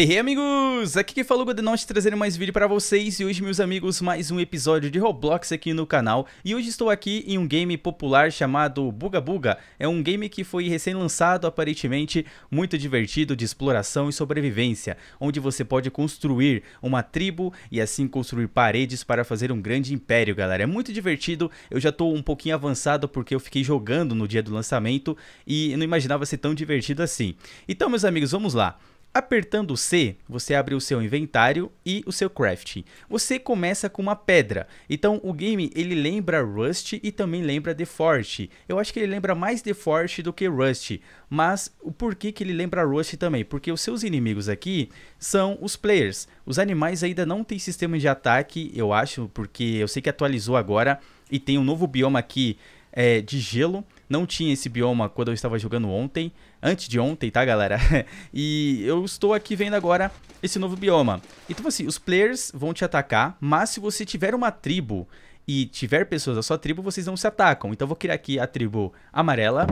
Hey amigos, aqui que falou é Godenot trazendo mais vídeo para vocês e hoje meus amigos mais um episódio de Roblox aqui no canal e hoje estou aqui em um game popular chamado Buga Buga, é um game que foi recém lançado aparentemente muito divertido de exploração e sobrevivência, onde você pode construir uma tribo e assim construir paredes para fazer um grande império galera, é muito divertido, eu já estou um pouquinho avançado porque eu fiquei jogando no dia do lançamento e não imaginava ser tão divertido assim, então meus amigos vamos lá. Apertando C, você abre o seu inventário e o seu crafting. Você começa com uma pedra. Então o game ele lembra Rust e também lembra The Forge. Eu acho que ele lembra mais The Forge do que Rust. Mas o porquê que ele lembra Rust também? Porque os seus inimigos aqui são os players. Os animais ainda não tem sistema de ataque, eu acho, porque eu sei que atualizou agora e tem um novo bioma aqui é, de gelo. Não tinha esse bioma quando eu estava jogando ontem antes de ontem, tá, galera? e eu estou aqui vendo agora esse novo bioma. Então, assim, os players vão te atacar, mas se você tiver uma tribo e tiver pessoas da sua tribo, vocês não se atacam. Então, eu vou criar aqui a tribo amarela.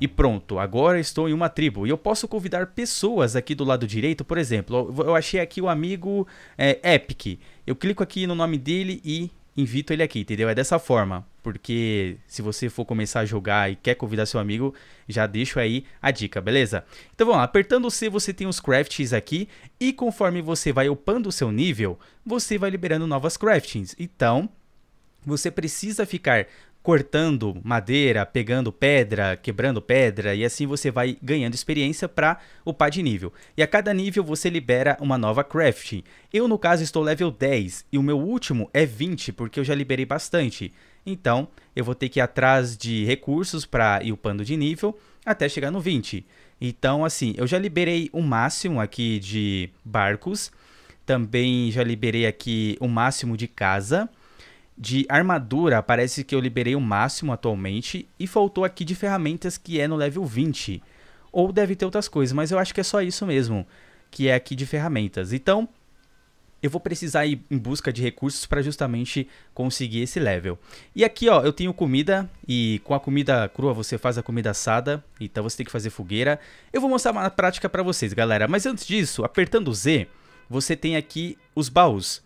E pronto, agora estou em uma tribo. E eu posso convidar pessoas aqui do lado direito, por exemplo. Eu achei aqui o amigo é, Epic. Eu clico aqui no nome dele e invito ele aqui, entendeu? É dessa forma. Porque se você for começar a jogar e quer convidar seu amigo, já deixo aí a dica, beleza? Então vamos lá, apertando C você tem os crafts aqui e conforme você vai upando o seu nível, você vai liberando novas craftings. Então, você precisa ficar cortando madeira, pegando pedra, quebrando pedra e assim você vai ganhando experiência para upar de nível. E a cada nível você libera uma nova craft. Eu no caso estou level 10 e o meu último é 20 porque eu já liberei bastante. Então eu vou ter que ir atrás de recursos para ir upando de nível até chegar no 20. Então assim, eu já liberei o máximo aqui de barcos, também já liberei aqui o máximo de casa de armadura, parece que eu liberei o máximo atualmente e faltou aqui de ferramentas que é no level 20. Ou deve ter outras coisas, mas eu acho que é só isso mesmo, que é aqui de ferramentas. Então, eu vou precisar ir em busca de recursos para justamente conseguir esse level. E aqui, ó, eu tenho comida e com a comida crua você faz a comida assada, então você tem que fazer fogueira. Eu vou mostrar na prática para vocês, galera. Mas antes disso, apertando Z, você tem aqui os baús.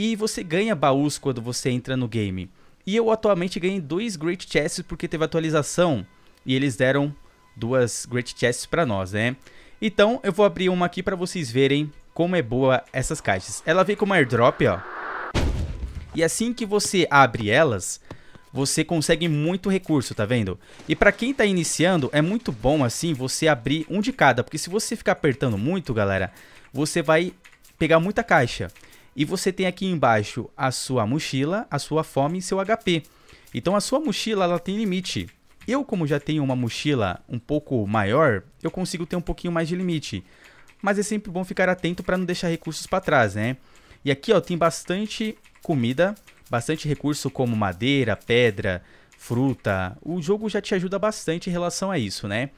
E você ganha baús quando você entra no game. E eu atualmente ganhei dois Great Chests porque teve atualização e eles deram duas Great Chests para nós, né? Então eu vou abrir uma aqui para vocês verem como é boa essas caixas. Ela vem com uma airdrop, ó. E assim que você abre elas, você consegue muito recurso, tá vendo? E pra quem tá iniciando, é muito bom assim você abrir um de cada, porque se você ficar apertando muito, galera, você vai pegar muita caixa. E você tem aqui embaixo a sua mochila, a sua fome e seu HP. Então a sua mochila ela tem limite. Eu, como já tenho uma mochila um pouco maior, eu consigo ter um pouquinho mais de limite. Mas é sempre bom ficar atento para não deixar recursos para trás, né? E aqui ó, tem bastante comida, bastante recurso como madeira, pedra, fruta. O jogo já te ajuda bastante em relação a isso, né?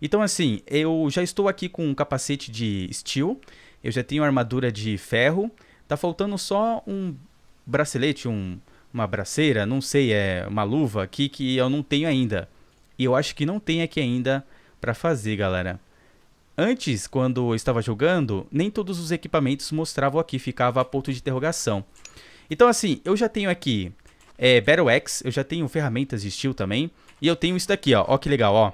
Então assim, eu já estou aqui com um capacete de steel, eu já tenho armadura de ferro Tá faltando só um bracelete, um, uma braceira, não sei, é uma luva aqui que eu não tenho ainda. E eu acho que não tem aqui ainda para fazer, galera. Antes, quando eu estava jogando, nem todos os equipamentos mostravam aqui, ficava a ponto de interrogação. Então assim, eu já tenho aqui é, Battle Axe, eu já tenho ferramentas de steel também. E eu tenho isso daqui, ó. Ó que legal, ó.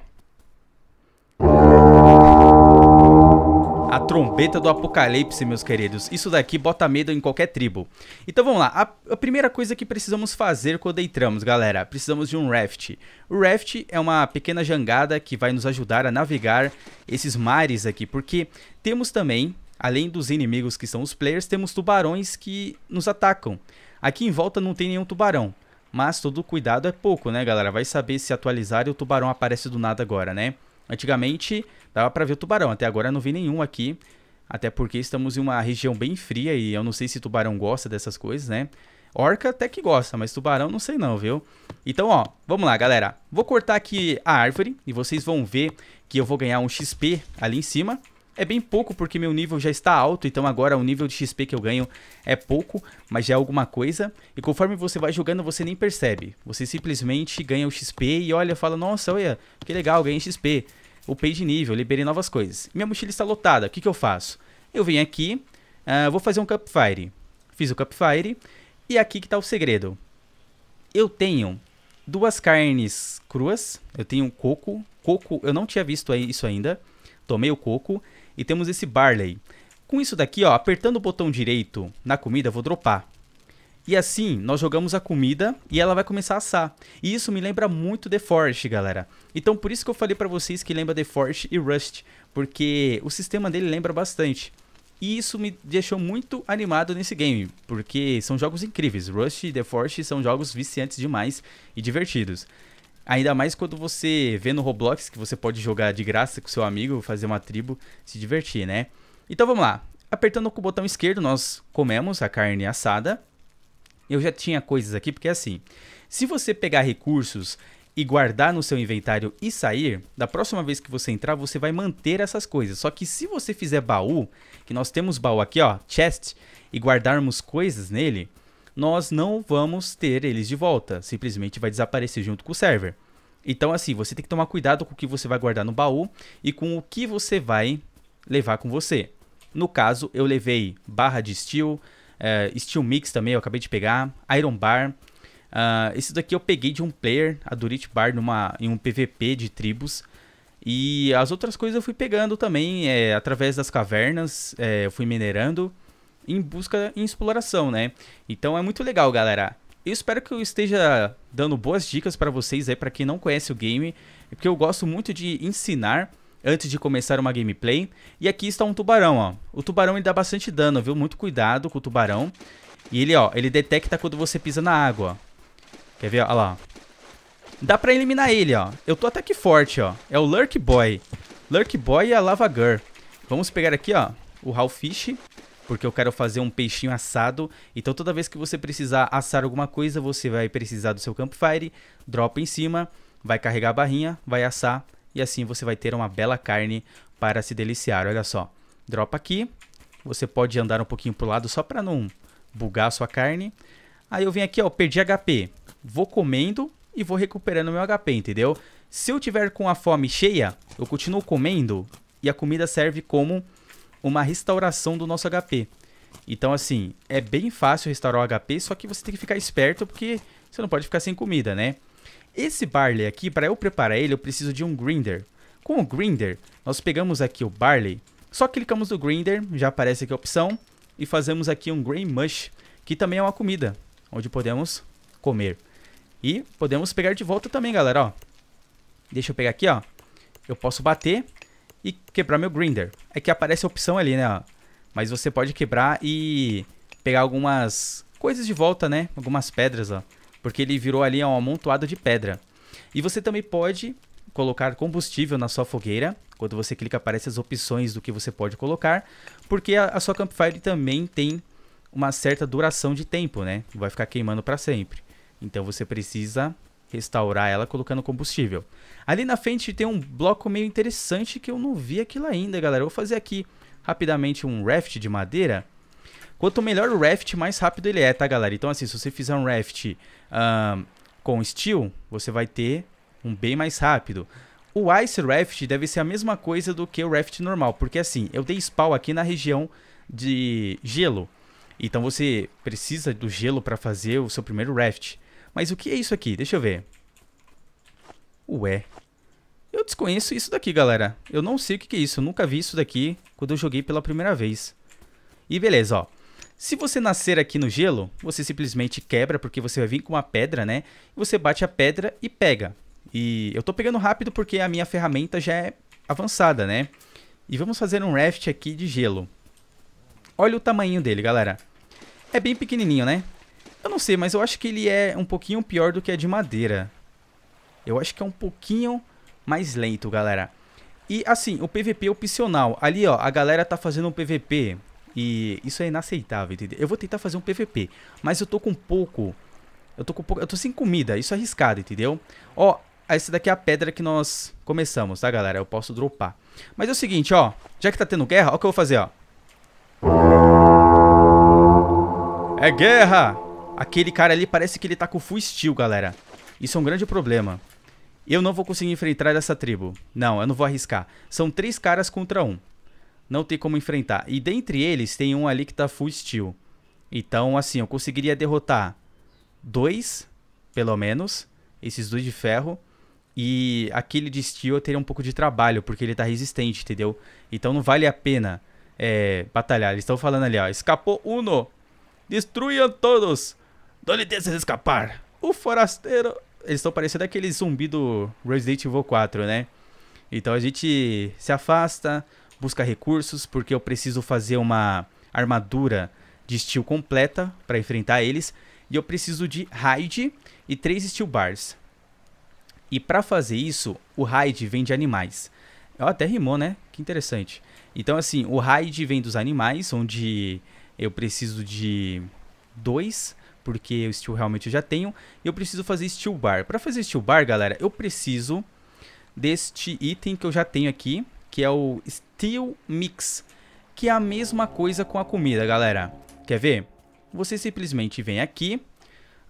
A trombeta do apocalipse, meus queridos. Isso daqui bota medo em qualquer tribo. Então vamos lá. A, a, primeira coisa que precisamos fazer quando entramos, galera, precisamos de um raft. O raft é uma pequena jangada que vai nos ajudar a navegar esses mares aqui, porque temos também, além dos inimigos que são os players, temos tubarões que nos atacam. Aqui em volta não tem nenhum tubarão, mas todo cuidado é pouco, né, galera? Vai saber se atualizar e o tubarão aparece do nada agora, né? Antigamente dava para ver tubarão, até agora não vi nenhum aqui. Até porque estamos em uma região bem fria e eu não sei se tubarão gosta dessas coisas, né? Orca até que gosta, mas tubarão não sei não, viu? Então, ó, vamos lá, galera. Vou cortar aqui a árvore e vocês vão ver que eu vou ganhar um XP ali em cima é bem pouco porque meu nível já está alto, então agora o nível de XP que eu ganho é pouco, mas já é alguma coisa. E conforme você vai jogando, você nem percebe. Você simplesmente ganha o XP e olha, fala: "Nossa, olha, que legal, ganhei XP. Upei de nível, liberei novas coisas. Minha mochila está lotada. O que que eu faço? Eu venho aqui, uh, vou fazer um Cupfire. Fiz o Cupfire e aqui que está o segredo. Eu tenho duas carnes cruas, eu tenho um coco, coco, eu não tinha visto isso ainda. Tomei o coco e temos esse Barley. Com isso daqui, ó, apertando o botão direito na comida, vou dropar. E assim, nós jogamos a comida e ela vai começar a assar. E isso me lembra muito The Forest, galera. Então por isso que eu falei pra vocês que lembra The Forest e Rust, porque o sistema dele lembra bastante. E isso me deixou muito animado nesse game, porque são jogos incríveis. Rust e The Forest são jogos viciantes demais e divertidos. Ainda mais quando você vê no Roblox que você pode jogar de graça com seu amigo, fazer uma tribo, se divertir, né? Então vamos lá. Apertando com o botão esquerdo, nós comemos a carne assada. Eu já tinha coisas aqui, porque é assim. Se você pegar recursos e guardar no seu inventário e sair, da próxima vez que você entrar, você vai manter essas coisas. Só que se você fizer baú, que nós temos baú aqui, ó, chest, e guardarmos coisas nele, nós não vamos ter eles de volta. Simplesmente vai desaparecer junto com o server. Então, assim, você tem que tomar cuidado com o que você vai guardar no baú e com o que você vai levar com você. No caso, eu levei barra de steel, uh, steel mix também eu acabei de pegar, iron bar. Uh, esse daqui eu peguei de um player, a Durit Bar, numa, em um PVP de tribos. E as outras coisas eu fui pegando também, é, através das cavernas, é, eu fui minerando em busca em exploração, né? Então é muito legal, galera. Eu espero que eu esteja dando boas dicas para vocês aí, para quem não conhece o game, é porque eu gosto muito de ensinar antes de começar uma gameplay. E aqui está um tubarão, ó. O tubarão ele dá bastante dano, viu? Muito cuidado com o tubarão. E ele, ó, ele detecta quando você pisa na água, ó. Quer ver? Olha lá. Dá pra eliminar ele, ó. Eu tô até que forte, ó. É o Lurk Boy. Lurk Boy e a Lava Girl. Vamos pegar aqui, ó, o Fish porque eu quero fazer um peixinho assado. Então toda vez que você precisar assar alguma coisa, você vai precisar do seu campfire, dropa em cima, vai carregar a barrinha, vai assar e assim você vai ter uma bela carne para se deliciar. Olha só, dropa aqui, você pode andar um pouquinho pro lado só para não bugar a sua carne. Aí eu venho aqui, ó, perdi HP. Vou comendo e vou recuperando meu HP, entendeu? Se eu tiver com a fome cheia, eu continuo comendo e a comida serve como uma restauração do nosso HP. Então, assim, é bem fácil restaurar o HP, só que você tem que ficar esperto porque você não pode ficar sem comida, né? Esse barley aqui, para eu preparar ele, eu preciso de um grinder. Com o grinder, nós pegamos aqui o barley, só clicamos no grinder, já aparece aqui a opção, e fazemos aqui um grain mush, que também é uma comida, onde podemos comer. E podemos pegar de volta também, galera, ó. Deixa eu pegar aqui, ó. Eu posso bater e quebrar meu grinder. É que aparece a opção ali, né? Mas você pode quebrar e pegar algumas coisas de volta, né? Algumas pedras, ó. Porque ele virou ali um amontoado de pedra. E você também pode colocar combustível na sua fogueira. Quando você clica, aparece as opções do que você pode colocar. Porque a, a sua campfire também tem uma certa duração de tempo, né? Vai ficar queimando para sempre. Então você precisa restaurar ela colocando combustível. Ali na frente tem um bloco meio interessante que eu não vi aquilo ainda, galera. Eu vou fazer aqui rapidamente um raft de madeira. Quanto melhor o raft, mais rápido ele é, tá, galera? Então, assim, se você fizer um raft um, com steel, você vai ter um bem mais rápido. O Ice Raft deve ser a mesma coisa do que o Raft normal, porque assim, eu dei spawn aqui na região de gelo. Então você precisa do gelo para fazer o seu primeiro Raft. Mas o que é isso aqui? Deixa eu ver. Ué. Eu desconheço isso daqui, galera. Eu não sei o que é isso. Eu nunca vi isso daqui quando eu joguei pela primeira vez. E beleza, ó. Se você nascer aqui no gelo, você simplesmente quebra, porque você vai vir com uma pedra, né? Você bate a pedra e pega. E eu tô pegando rápido porque a minha ferramenta já é avançada, né? E vamos fazer um raft aqui de gelo. Olha o tamanho dele, galera. É bem pequenininho, né? Eu não sei, mas eu acho que ele é um pouquinho pior do que a é de madeira. Eu acho que é um pouquinho mais lento, galera. E assim, o PVP opcional. Ali, ó, a galera tá fazendo um PVP. E isso é inaceitável, entendeu? Eu vou tentar fazer um PVP, mas eu tô com pouco. Eu tô com pouco, eu tô sem comida, isso é arriscado, entendeu? Ó, essa daqui é a pedra que nós começamos, tá, galera? Eu posso dropar. Mas é o seguinte, ó, já que tá tendo guerra, ó o que eu vou fazer, ó. É guerra! Aquele cara ali parece que ele tá com full steel, galera. Isso é um grande problema. Eu não vou conseguir enfrentar essa tribo. Não, eu não vou arriscar. São três caras contra um. Não tem como enfrentar. E dentre eles, tem um ali que tá full steel. Então, assim, eu conseguiria derrotar dois, pelo menos, esses dois de ferro. E aquele de steel eu teria um pouco de trabalho, porque ele tá resistente, entendeu? Então não vale a pena é, batalhar. Eles estão falando ali, ó. Escapou Uno! Destruam todos! Não escapar. O forasteiro. Eles estão parecendo aquele zumbi do Resident Evil 4, né? Então a gente se afasta, busca recursos, porque eu preciso fazer uma armadura de steel completa para enfrentar eles. E eu preciso de raid e três steel bars. E para fazer isso, o raid vem de animais. Eu até rimou, né? Que interessante. Então, assim, o raid vem dos animais, onde eu preciso de dois porque o steel realmente eu já tenho. E eu preciso fazer steel bar. Para fazer steel bar, galera, eu preciso deste item que eu já tenho aqui, que é o steel mix, que é a mesma coisa com a comida, galera. Quer ver? Você simplesmente vem aqui,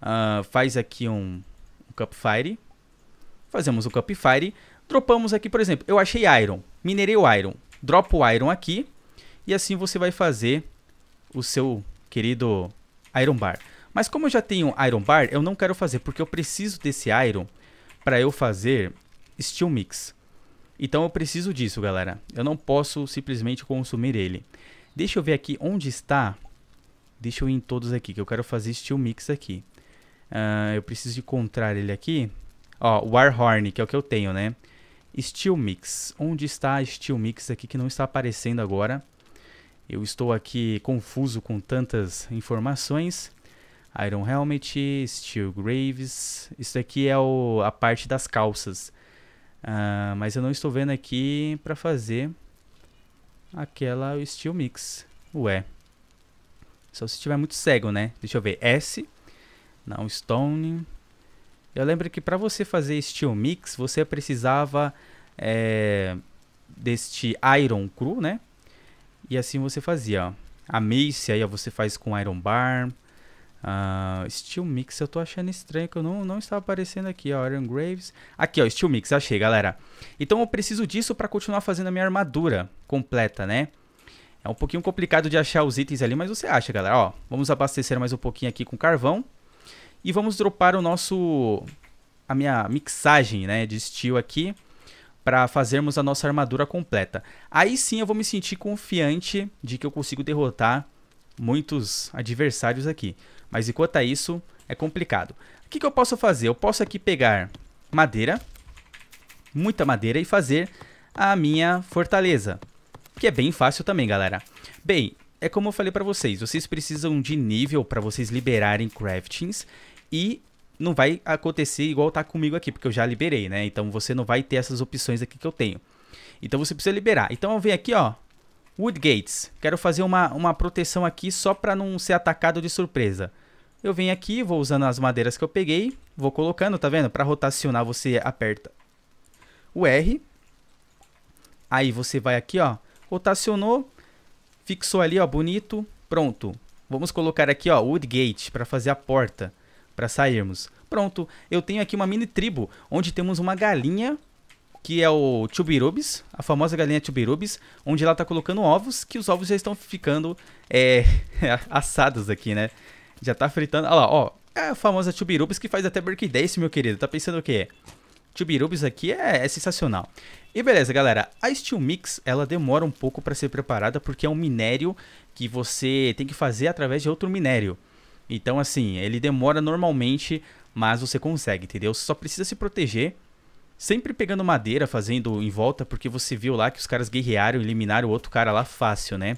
uh, faz aqui um, um Cupfire, fazemos o um Cupfire, dropamos aqui, por exemplo, eu achei Iron, minerei o Iron, dropo o Iron aqui, e assim você vai fazer o seu querido Iron Bar. Mas como eu já tenho Iron Bar, eu não quero fazer, porque eu preciso desse Iron para eu fazer Steel Mix. Então eu preciso disso, galera. Eu não posso simplesmente consumir ele. Deixa eu ver aqui onde está. Deixa eu ir em todos aqui, que eu quero fazer Steel Mix aqui. Uh, eu preciso encontrar ele aqui. Ó, Warhorn, que é o que eu tenho, né? Steel Mix. Onde está Steel Mix aqui que não está aparecendo agora? Eu estou aqui confuso com tantas informações. Iron Helmet, Steel Graves. Isso aqui é o, a parte das calças. Uh, mas eu não estou vendo aqui para fazer aquela Steel Mix. Ué. Só se estiver muito cego, né? Deixa eu ver. S. Não, Stone. Eu lembro que para você fazer Steel Mix, você precisava é, deste Iron Cru, né? E assim você fazia, ó. A Mace aí ó, você faz com Iron Bar. Uh, Steel Mix, eu tô achando estranho que eu não, não estava aparecendo aqui, ó, Iron Graves. Aqui, ó, Steel Mix, achei, galera. Então eu preciso disso para continuar fazendo a minha armadura completa, né? É um pouquinho complicado de achar os itens ali, mas você acha, galera. Ó, vamos abastecer mais um pouquinho aqui com carvão. E vamos dropar o nosso... A minha mixagem, né, de steel aqui. para fazermos a nossa armadura completa. Aí sim eu vou me sentir confiante de que eu consigo derrotar muitos adversários aqui. Mas enquanto é isso, é complicado. O que, que eu posso fazer? Eu posso aqui pegar madeira, muita madeira, e fazer a minha fortaleza. Que é bem fácil também, galera. Bem, é como eu falei para vocês. Vocês precisam de nível para vocês liberarem craftings. E não vai acontecer igual tá comigo aqui, porque eu já liberei, né? Então você não vai ter essas opções aqui que eu tenho. Então você precisa liberar. Então eu venho aqui, ó. Wood Gates. Quero fazer uma, uma proteção aqui só para não ser atacado de surpresa. Eu venho aqui, vou usando as madeiras que eu peguei, vou colocando, tá vendo? Para rotacionar você aperta o R. Aí você vai aqui, ó, rotacionou, fixou ali, ó, bonito, pronto. Vamos colocar aqui, ó, Woodgate para fazer a porta para sairmos. Pronto, eu tenho aqui uma mini tribo onde temos uma galinha que é o Tubirubis, a famosa galinha Tubirubis, onde ela tá colocando ovos, que os ovos já estão ficando é, assados aqui, né? Já tá fritando. Olha lá, ó. É a famosa Tubirubis que faz até Burke meu querido. Tá pensando o quê? Tubirubis aqui é, é, sensacional. E beleza, galera. A Steel Mix, ela demora um pouco para ser preparada porque é um minério que você tem que fazer através de outro minério. Então, assim, ele demora normalmente, mas você consegue, entendeu? Você só precisa se proteger sempre pegando madeira, fazendo em volta, porque você viu lá que os caras guerrearam, eliminaram o outro cara lá fácil, né?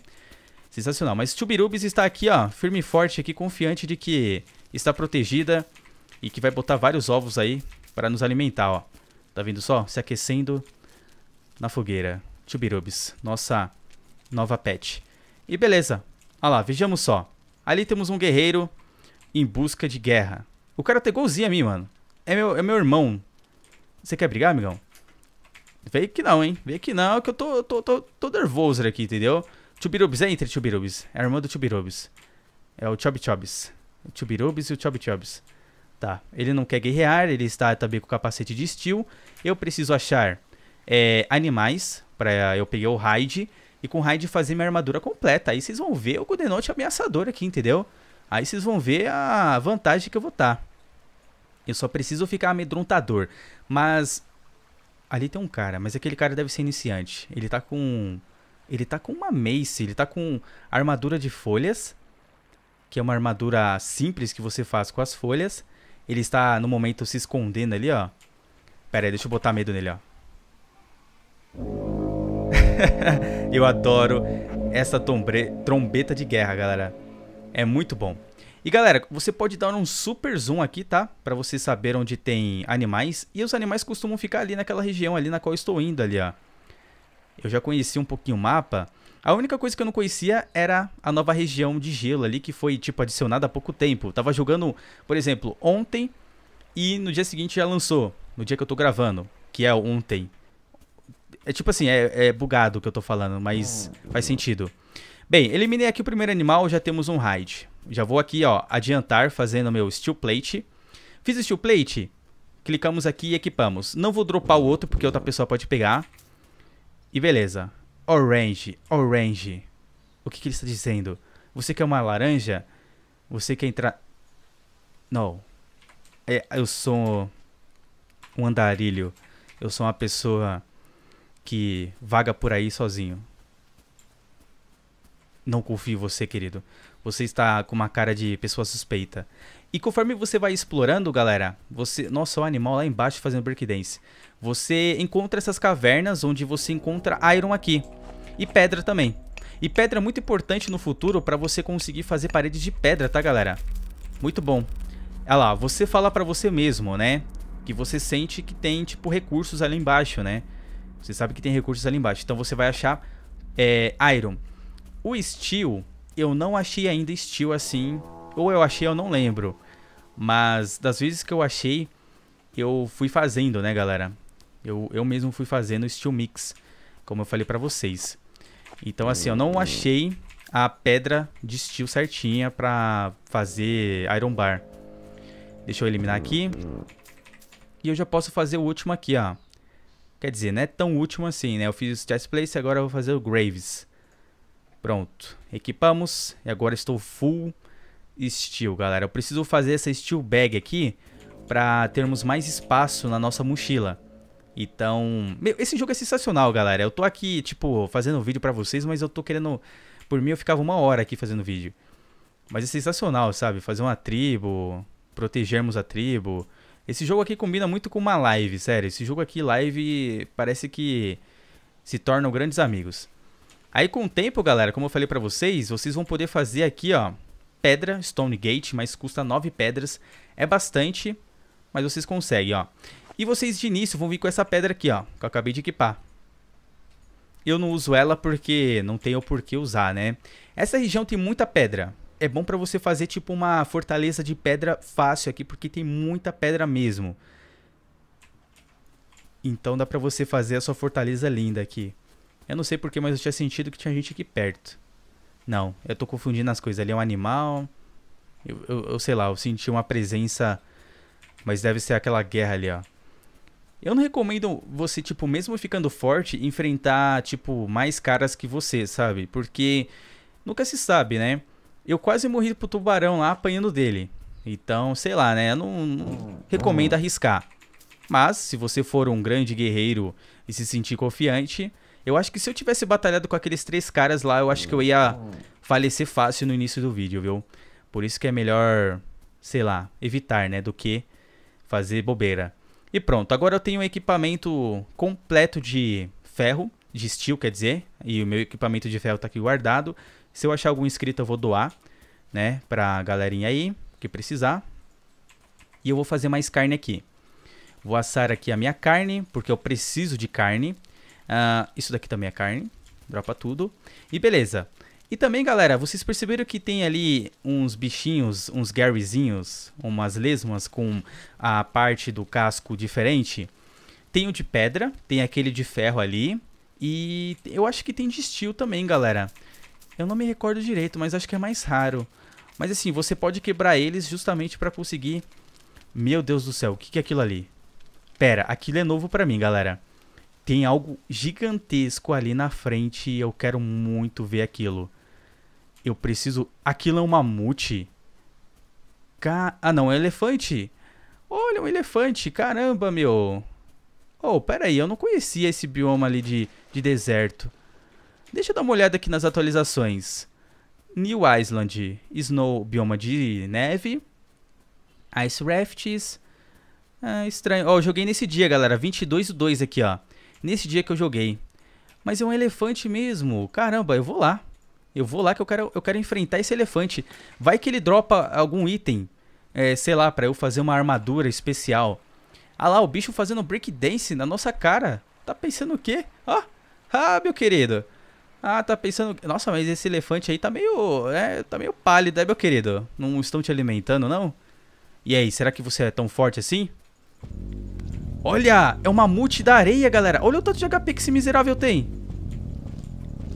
Sensacional. Mas Tubirubis está aqui, ó, firme e forte aqui, confiante de que está protegida e que vai botar vários ovos aí para nos alimentar, ó. Tá vendo só? Se aquecendo na fogueira. Tubirubis, nossa nova pet. E beleza. Olha lá, vejamos só. Ali temos um guerreiro em busca de guerra. O cara tem golzinho a mim, mano. É meu, é meu irmão. Você quer brigar, amigão? Vem que não, hein? Vem que não, que eu tô, tô, tô, tô nervoso aqui, entendeu? Chubirubis, é entre Chubirubis. É a irmã do Chubirubis. É o Chob Chobis. O Chubirubis e o Chob Chobis. Tá. Ele não quer guerrear, ele está também com capacete de steel. Eu preciso achar é, animais para eu pegar o raid e com o raid fazer minha armadura completa. Aí vocês vão ver o Godenote ameaçador aqui, entendeu? Aí vocês vão ver a vantagem que eu vou estar. Tá. Eu só preciso ficar amedrontador. Mas ali tem um cara, mas aquele cara deve ser iniciante. Ele tá com ele tá com uma mace, ele tá com armadura de folhas, que é uma armadura simples que você faz com as folhas. Ele está, no momento, se escondendo ali, ó. Pera aí, deixa eu botar medo nele, ó. eu adoro essa trombeta de guerra, galera. É muito bom. E galera, você pode dar um super zoom aqui, tá? Pra você saber onde tem animais. E os animais costumam ficar ali naquela região ali na qual estou indo ali, ó eu já conheci um pouquinho o mapa. A única coisa que eu não conhecia era a nova região de gelo ali, que foi, tipo, adicionada há pouco tempo. Eu tava jogando, por exemplo, ontem e no dia seguinte já lançou. No dia que eu tô gravando, que é ontem. É tipo assim, é, é bugado o que eu tô falando, mas hum. faz sentido. Bem, eliminei aqui o primeiro animal, já temos um raid. Já vou aqui, ó, adiantar fazendo meu steel plate. Fiz o steel plate, clicamos aqui e equipamos. Não vou dropar o outro, porque outra pessoa pode pegar. E beleza. Orange, orange. O que, que ele está dizendo? Você quer uma laranja? Você quer entrar. Não. É, eu sou um andarilho. Eu sou uma pessoa que vaga por aí sozinho. Não confio em você, querido. Você está com uma cara de pessoa suspeita. E conforme você vai explorando, galera, você. Nossa, o animal lá embaixo fazendo breakdance. Você encontra essas cavernas onde você encontra iron aqui. E pedra também. E pedra é muito importante no futuro para você conseguir fazer paredes de pedra, tá, galera? Muito bom. Olha lá, você fala para você mesmo, né? Que você sente que tem, tipo, recursos ali embaixo, né? Você sabe que tem recursos ali embaixo. Então você vai achar é, iron. O steel, eu não achei ainda steel assim. Ou eu achei, eu não lembro. Mas das vezes que eu achei, eu fui fazendo, né, galera? Eu, eu mesmo fui fazendo Steel Mix, como eu falei para vocês. Então, assim, eu não uhum. achei a pedra de steel certinha para fazer Iron Bar. Deixa eu eliminar aqui. E eu já posso fazer o último aqui, ó. Quer dizer, não é tão último assim, né? Eu fiz Chest Place, agora eu vou fazer o Graves. Pronto. Equipamos. E agora estou full steel, galera. Eu preciso fazer essa steel bag aqui para termos mais espaço na nossa mochila. Então, meu, esse jogo é sensacional, galera. Eu tô aqui, tipo, fazendo vídeo para vocês, mas eu tô querendo... Por mim, eu ficava uma hora aqui fazendo vídeo. Mas é sensacional, sabe? Fazer uma tribo, protegermos a tribo. Esse jogo aqui combina muito com uma live, sério. Esse jogo aqui, live, parece que se tornam grandes amigos. Aí com o tempo, galera, como eu falei pra vocês, vocês vão poder fazer aqui, ó, pedra, Stone Gate, mas custa 9 pedras. É bastante, mas vocês conseguem, ó. E vocês de início vão vir com essa pedra aqui, ó, que eu acabei de equipar. Eu não uso ela porque não tenho por que usar, né? Essa região tem muita pedra. É bom para você fazer tipo uma fortaleza de pedra fácil aqui, porque tem muita pedra mesmo. Então dá pra você fazer a sua fortaleza linda aqui. Eu não sei porquê, mas eu tinha sentido que tinha gente aqui perto. Não, eu tô confundindo as coisas. Ele é um animal. Eu, eu, eu, sei lá, eu senti uma presença. Mas deve ser aquela guerra ali, ó. Eu não recomendo você, tipo, mesmo ficando forte, enfrentar, tipo, mais caras que você, sabe? Porque nunca se sabe, né? Eu quase morri pro tubarão lá apanhando dele. Então, sei lá, né? Eu não, não recomendo arriscar. Mas, se você for um grande guerreiro e se sentir confiante, eu acho que se eu tivesse batalhado com aqueles três caras lá, eu acho que eu ia falecer fácil no início do vídeo, viu? Por isso que é melhor, sei lá, evitar, né? Do que fazer bobeira. E pronto, agora eu tenho um equipamento completo de ferro, de steel, quer dizer. E o meu equipamento de ferro tá aqui guardado. Se eu achar algum inscrito, eu vou doar, né? Pra galerinha aí, que precisar. E eu vou fazer mais carne aqui. Vou assar aqui a minha carne, porque eu preciso de carne. Uh, isso daqui também é carne. Dropa tudo. E beleza. E também, galera, vocês perceberam que tem ali uns bichinhos, uns garyzinhos, umas lesmas com a parte do casco diferente? Tem o de pedra, tem aquele de ferro ali. E eu acho que tem de steel também, galera. Eu não me recordo direito, mas acho que é mais raro. Mas assim, você pode quebrar eles justamente pra conseguir... Meu Deus do céu, o que, que é aquilo ali? Pera, aquilo é novo pra mim, galera tem algo gigantesco ali na frente e eu quero muito ver aquilo. Eu preciso. Aquilo é um mamute? Ca... Ah, não, é um elefante? Olha, um elefante, caramba, meu. Oh, peraí, eu não conhecia esse bioma ali de, de deserto. Deixa eu dar uma olhada aqui nas atualizações. New Island, Snow, bioma de neve. Ice Rafts. Ah, estranho. Ó, oh, joguei nesse dia, galera. 22 e 2 aqui, ó nesse dia que eu joguei. Mas é um elefante mesmo. Caramba, eu vou lá. Eu vou lá que eu quero, eu quero enfrentar esse elefante. Vai que ele dropa algum item, é, sei lá, para eu fazer uma armadura especial. Ah lá, o bicho fazendo breakdance na nossa cara. Tá pensando o quê? Ó, ah, ah, meu querido. Ah, tá pensando... Nossa, mas esse elefante aí tá meio... É, tá meio pálido, é, meu querido? Não estão te alimentando, não? E aí, será que você é tão forte assim? Olha, é uma mamute da areia, galera. Olha o tanto de HP que esse miserável tem.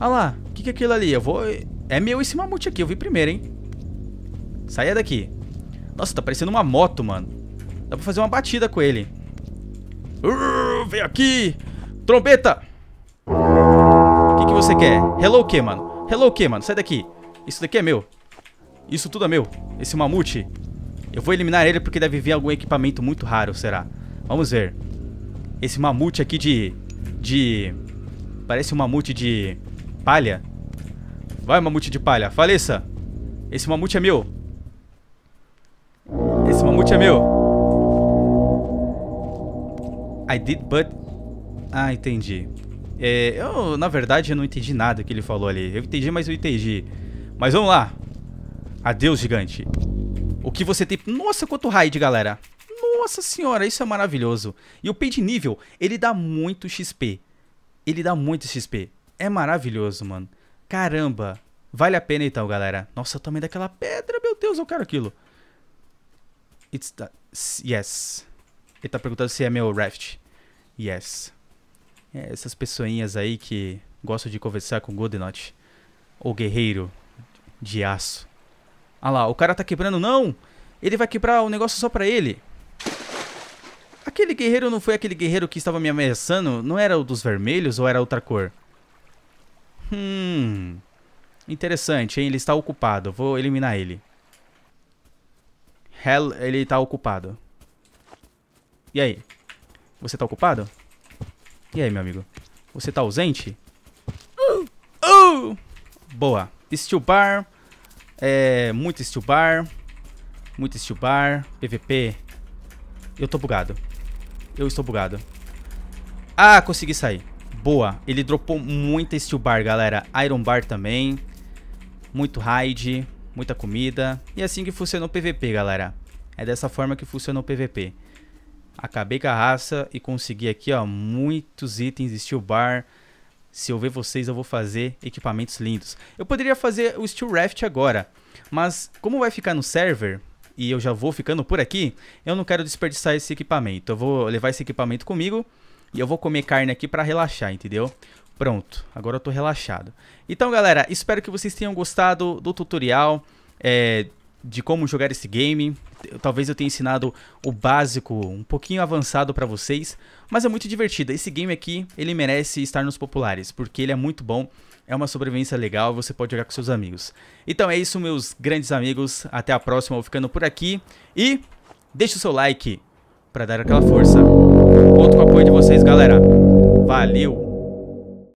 Olha ah lá, o que, que é aquilo ali? Eu vou... É meu esse mamute aqui, eu vi primeiro, hein? Saia daqui. Nossa, tá parecendo uma moto, mano. Dá pra fazer uma batida com ele. Uh, vem aqui! Trombeta! O que, que você quer? Hello o quê, mano? Hello o quê, mano? Sai daqui. Isso daqui é meu. Isso tudo é meu. Esse mamute. Eu vou eliminar ele porque deve vir algum equipamento muito raro, será? Vamos ver. Esse mamute aqui de... De... Parece um mamute de... Palha. Vai, mamute de palha. Faleça. Esse mamute é meu. Esse mamute é meu. I did but... Ah, entendi. É, eu, na verdade, eu não entendi nada que ele falou ali. Eu entendi, mas eu entendi. Mas vamos lá. Adeus, gigante. O que você tem... Nossa, quanto raid, galera nossa senhora, isso é maravilhoso. E o paid nível, ele dá muito XP. Ele dá muito XP. É maravilhoso, mano. Caramba. Vale a pena então, galera. Nossa, eu tomei daquela pedra, meu Deus, eu quero aquilo. It's the... Yes. Ele tá perguntando se é meu raft. Yes. É, essas pessoinhas aí que gostam de conversar com Godenot. O guerreiro de aço. Ah lá, o cara tá quebrando, não! Ele vai quebrar o um negócio só pra ele. Aquele guerreiro não foi aquele guerreiro que estava me ameaçando? Não era o dos vermelhos ou era outra cor? Hum. Interessante, hein? Ele está ocupado. Vou eliminar ele. Hell, ele está ocupado. E aí? Você está ocupado? E aí, meu amigo? Você está ausente? Uh! Uh! Boa. Steel bar. É, muito steel bar. Muito steel bar. PVP. Eu tô bugado. Eu estou bugado. Ah, consegui sair. Boa. Ele dropou muita steel bar, galera. Iron bar também. Muito raid. Muita comida. E é assim que funciona o PVP, galera. É dessa forma que funciona o PVP. Acabei com a raça e consegui aqui, ó, muitos itens de steel bar. Se eu ver vocês, eu vou fazer equipamentos lindos. Eu poderia fazer o Steel Raft agora, mas como vai ficar no server, e eu já vou ficando por aqui, eu não quero desperdiçar esse equipamento. Eu vou levar esse equipamento comigo e eu vou comer carne aqui para relaxar, entendeu? Pronto, agora eu tô relaxado. Então, galera, espero que vocês tenham gostado do tutorial é, de como jogar esse game. Talvez eu tenha ensinado o básico, um pouquinho avançado para vocês, mas é muito divertido. Esse game aqui, ele merece estar nos populares, porque ele é muito bom é uma sobrevivência legal, você pode jogar com seus amigos. Então é isso, meus grandes amigos. Até a próxima, vou ficando por aqui. E deixa o seu like para dar aquela força. Conto com o apoio de vocês, galera. Valeu!